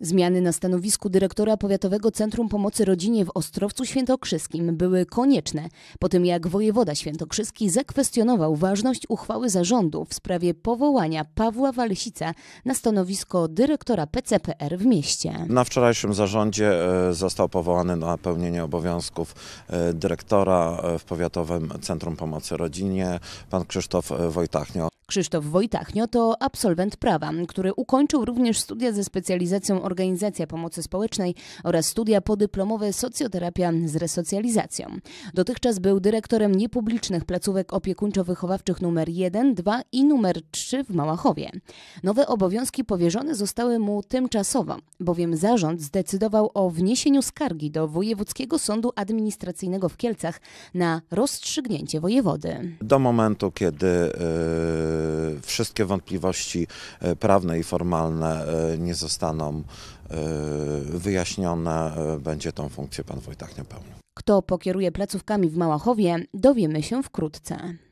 Zmiany na stanowisku dyrektora Powiatowego Centrum Pomocy Rodzinie w Ostrowcu Świętokrzyskim były konieczne po tym, jak wojewoda świętokrzyski zakwestionował ważność uchwały zarządu w sprawie powołania Pawła Walsica na stanowisko dyrektora PCPR w mieście. Na wczorajszym zarządzie e, został powołany na pełnienie obowiązków e, dyrektora e, w Powiatowym Centrum Pomocy Rodzinie pan Krzysztof Wojtachnio. Krzysztof Wojtachnio to absolwent prawa, który ukończył również studia ze specjalizacją Organizacja Pomocy Społecznej oraz studia podyplomowe Socjoterapia z resocjalizacją. Dotychczas był dyrektorem niepublicznych placówek opiekuńczo-wychowawczych nr 1, 2 i nr 3 w Małachowie. Nowe obowiązki powierzone zostały mu tymczasowo, bowiem zarząd zdecydował o wniesieniu skargi do Wojewódzkiego Sądu Administracyjnego w Kielcach na rozstrzygnięcie wojewody. Do momentu, kiedy e, Y, wszystkie wątpliwości y, prawne i formalne y, nie zostaną wyjaśnione, będzie tą funkcję pan Wojtach nie pełnił. Kto pokieruje placówkami w Małachowie, dowiemy się wkrótce.